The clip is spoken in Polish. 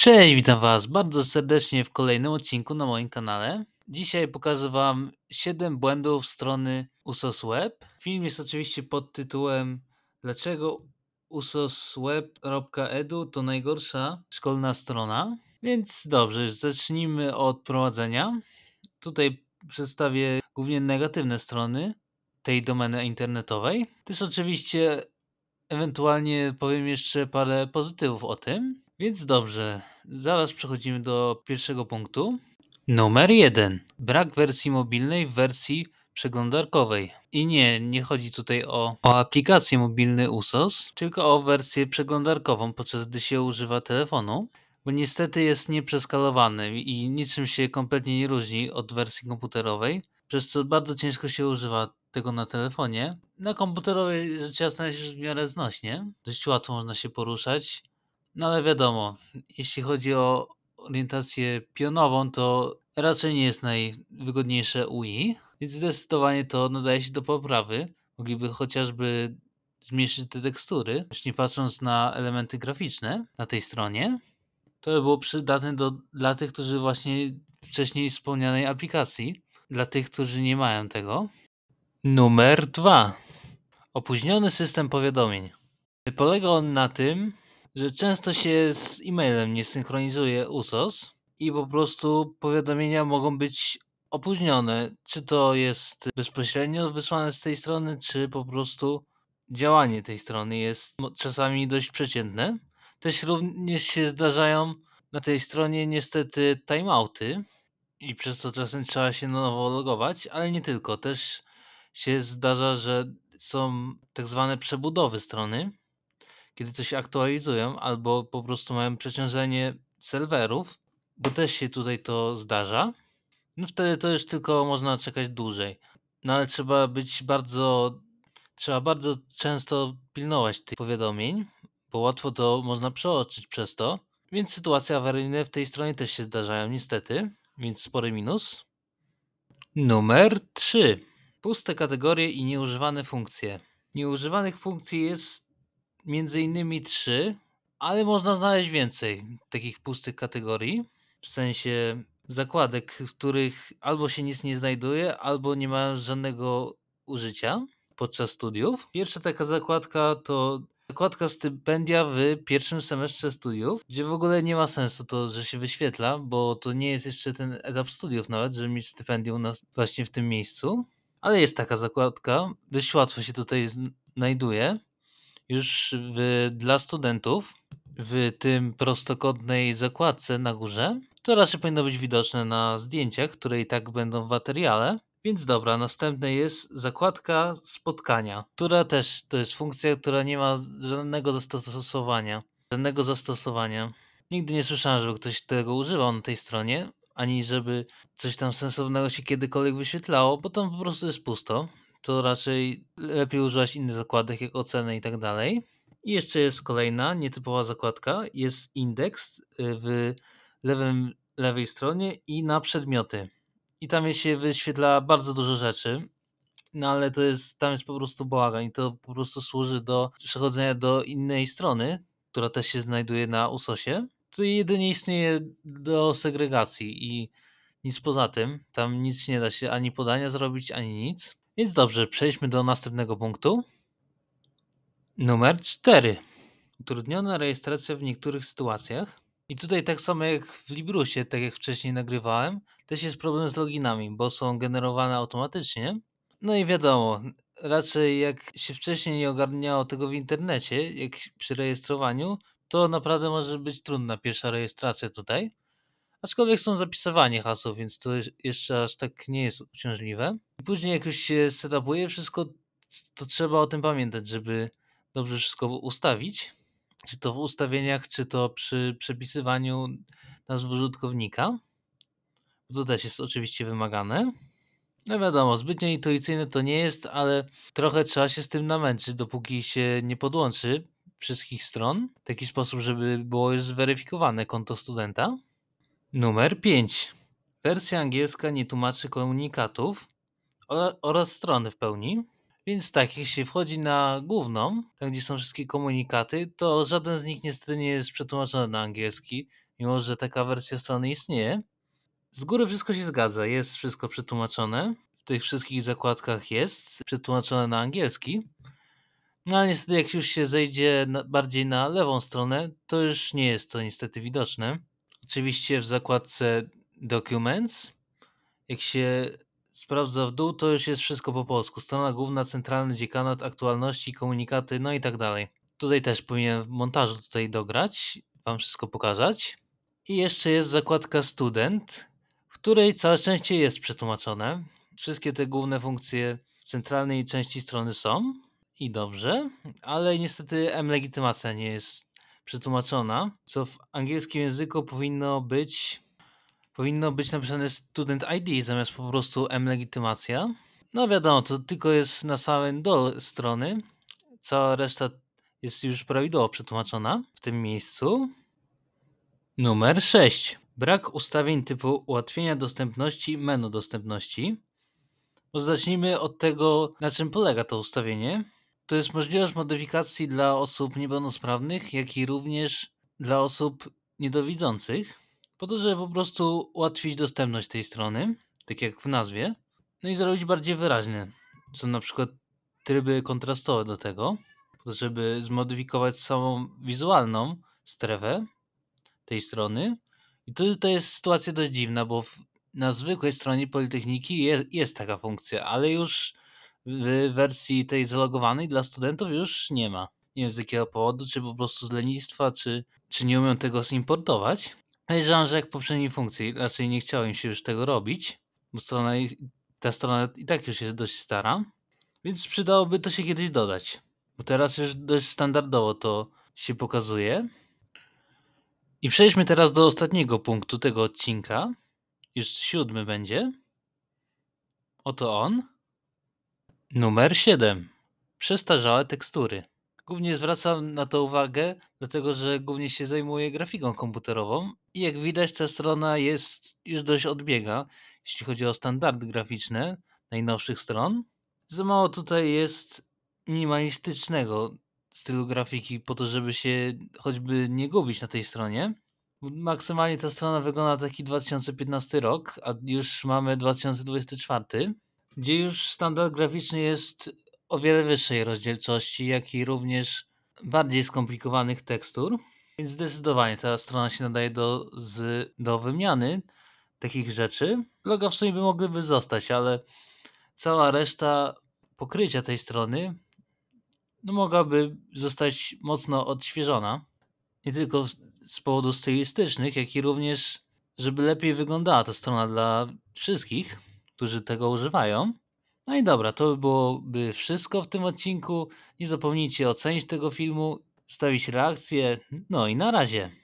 Cześć, witam Was bardzo serdecznie w kolejnym odcinku na moim kanale. Dzisiaj pokażę Wam 7 błędów strony USOS Web. Film jest oczywiście pod tytułem Dlaczego usosweb.edu to najgorsza szkolna strona? Więc dobrze, zacznijmy od prowadzenia. Tutaj przedstawię głównie negatywne strony tej domeny internetowej. Też oczywiście ewentualnie powiem jeszcze parę pozytywów o tym. Więc dobrze, zaraz przechodzimy do pierwszego punktu. Numer jeden. Brak wersji mobilnej w wersji przeglądarkowej. I nie, nie chodzi tutaj o, o aplikację mobilny USOS, tylko o wersję przeglądarkową, podczas gdy się używa telefonu, bo niestety jest nieprzeskalowany i niczym się kompletnie nie różni od wersji komputerowej, przez co bardzo ciężko się używa tego na telefonie. Na komputerowej rzecz jasna jest już w miarę znośnie, dość łatwo można się poruszać no ale wiadomo, jeśli chodzi o orientację pionową, to raczej nie jest najwygodniejsze UI, więc zdecydowanie to nadaje się do poprawy. Mogliby chociażby zmniejszyć te tekstury, właśnie patrząc na elementy graficzne na tej stronie. To by było przydatne do, dla tych, którzy właśnie wcześniej wspomnianej aplikacji, dla tych, którzy nie mają tego. Numer 2. Opóźniony system powiadomień. Polega on na tym, że często się z e-mailem nie synchronizuje USOS i po prostu powiadomienia mogą być opóźnione. Czy to jest bezpośrednio wysłane z tej strony, czy po prostu działanie tej strony jest czasami dość przeciętne. Też również się zdarzają na tej stronie niestety timeouty i przez to czasem trzeba się na nowo logować, ale nie tylko. Też się zdarza, że są tak zwane przebudowy strony, kiedy to się aktualizują, albo po prostu mają przeciążenie serwerów, bo też się tutaj to zdarza, no wtedy to już tylko można czekać dłużej. No ale trzeba być bardzo, trzeba bardzo często pilnować tych powiadomień, bo łatwo to można przeoczyć przez to, więc sytuacje awaryjne w tej stronie też się zdarzają niestety, więc spory minus. Numer 3. Puste kategorie i nieużywane funkcje. Nieużywanych funkcji jest między innymi trzy, ale można znaleźć więcej takich pustych kategorii. W sensie zakładek, w których albo się nic nie znajduje, albo nie ma żadnego użycia podczas studiów. Pierwsza taka zakładka to zakładka stypendia w pierwszym semestrze studiów, gdzie w ogóle nie ma sensu to, że się wyświetla, bo to nie jest jeszcze ten etap studiów nawet, żeby mieć stypendium na, właśnie w tym miejscu. Ale jest taka zakładka, dość łatwo się tutaj znajduje już w, dla studentów w tym prostokątnej zakładce na górze. To raczej powinno być widoczne na zdjęciach, które i tak będą w materiale. Więc dobra, następne jest zakładka spotkania, która też to jest funkcja, która nie ma żadnego zastosowania. Żadnego zastosowania. Nigdy nie słyszałem, żeby ktoś tego używał na tej stronie, ani żeby coś tam sensownego się kiedykolwiek wyświetlało, bo tam po prostu jest pusto to raczej lepiej używać innych zakładek, jak oceny i tak dalej. I jeszcze jest kolejna nietypowa zakładka, jest indeks y, w lewym, lewej stronie i na przedmioty. I tam się wyświetla bardzo dużo rzeczy, no ale to jest, tam jest po prostu bałagan i to po prostu służy do przechodzenia do innej strony, która też się znajduje na USOSie. To jedynie istnieje do segregacji i nic poza tym. Tam nic nie da się ani podania zrobić, ani nic. Więc dobrze, przejdźmy do następnego punktu. Numer 4. Utrudniona rejestracja w niektórych sytuacjach. I tutaj tak samo jak w Librusie, tak jak wcześniej nagrywałem, też jest problem z loginami, bo są generowane automatycznie. No i wiadomo, raczej jak się wcześniej nie ogarniało tego w internecie, jak przy rejestrowaniu, to naprawdę może być trudna pierwsza rejestracja tutaj. Aczkolwiek są zapisywanie haseł, więc to jeszcze aż tak nie jest uciążliwe. I później jak już się setupuje wszystko, to trzeba o tym pamiętać, żeby dobrze wszystko ustawić. Czy to w ustawieniach, czy to przy przepisywaniu nazw użytkownika. To też jest oczywiście wymagane. No wiadomo, zbytnio intuicyjne to nie jest, ale trochę trzeba się z tym namęczyć, dopóki się nie podłączy wszystkich stron w taki sposób, żeby było już zweryfikowane konto studenta. Numer 5. Wersja angielska nie tłumaczy komunikatów oraz strony w pełni. Więc tak, jeśli się wchodzi na główną, tam gdzie są wszystkie komunikaty, to żaden z nich niestety nie jest przetłumaczony na angielski, mimo że taka wersja strony istnieje. Z góry wszystko się zgadza, jest wszystko przetłumaczone. W tych wszystkich zakładkach jest przetłumaczone na angielski. No ale niestety, jak już się zejdzie na, bardziej na lewą stronę, to już nie jest to niestety widoczne oczywiście w zakładce Documents. Jak się sprawdza w dół, to już jest wszystko po polsku. Strona główna, centralny dziekanat, aktualności, komunikaty, no i tak dalej. Tutaj też powinienem w montażu tutaj dograć, wam wszystko pokazać. I jeszcze jest zakładka student, w której całe szczęście jest przetłumaczone. Wszystkie te główne funkcje w centralnej części strony są i dobrze, ale niestety M-legitymacja nie jest przetłumaczona, co w angielskim języku powinno być powinno być napisane student ID zamiast po prostu legitymacja. No wiadomo, to tylko jest na samym dole strony. Cała reszta jest już prawidłowo przetłumaczona w tym miejscu. Numer 6. Brak ustawień typu ułatwienia dostępności, menu dostępności. Bo zacznijmy od tego, na czym polega to ustawienie. To jest możliwość modyfikacji dla osób niepełnosprawnych, jak i również dla osób niedowidzących, po to, żeby po prostu ułatwić dostępność tej strony, tak jak w nazwie, no i zrobić bardziej wyraźne. Są na przykład tryby kontrastowe do tego, po to, żeby zmodyfikować samą wizualną strefę tej strony. I to, to jest sytuacja dość dziwna, bo w, na zwykłej stronie Politechniki je, jest taka funkcja, ale już w wersji tej zalogowanej dla studentów już nie ma. Nie wiem z jakiego powodu, czy po prostu z lenistwa, czy, czy nie umiem tego zimportować. Podejrzewam, że jak poprzedniej funkcji, raczej nie chciałem się już tego robić, bo strona, ta strona i tak już jest dość stara, więc przydałoby to się kiedyś dodać. Bo teraz już dość standardowo to się pokazuje. I przejdźmy teraz do ostatniego punktu tego odcinka. Już siódmy będzie. Oto on Numer 7. Przestarzałe tekstury. Głównie zwracam na to uwagę, dlatego że głównie się zajmuję grafiką komputerową i jak widać ta strona jest już dość odbiega, jeśli chodzi o standardy graficzne najnowszych stron. Za mało tutaj jest minimalistycznego stylu grafiki po to, żeby się choćby nie gubić na tej stronie. Maksymalnie ta strona wygląda taki 2015 rok, a już mamy 2024 gdzie już standard graficzny jest o wiele wyższej rozdzielczości, jak i również bardziej skomplikowanych tekstur. Więc zdecydowanie ta strona się nadaje do, z, do wymiany takich rzeczy. Loga w sumie by mogłyby zostać, ale cała reszta pokrycia tej strony no, mogłaby zostać mocno odświeżona. Nie tylko z powodów stylistycznych, jak i również, żeby lepiej wyglądała ta strona dla wszystkich którzy tego używają. No i dobra, to by byłoby wszystko w tym odcinku. Nie zapomnijcie ocenić tego filmu, stawić reakcję. No i na razie.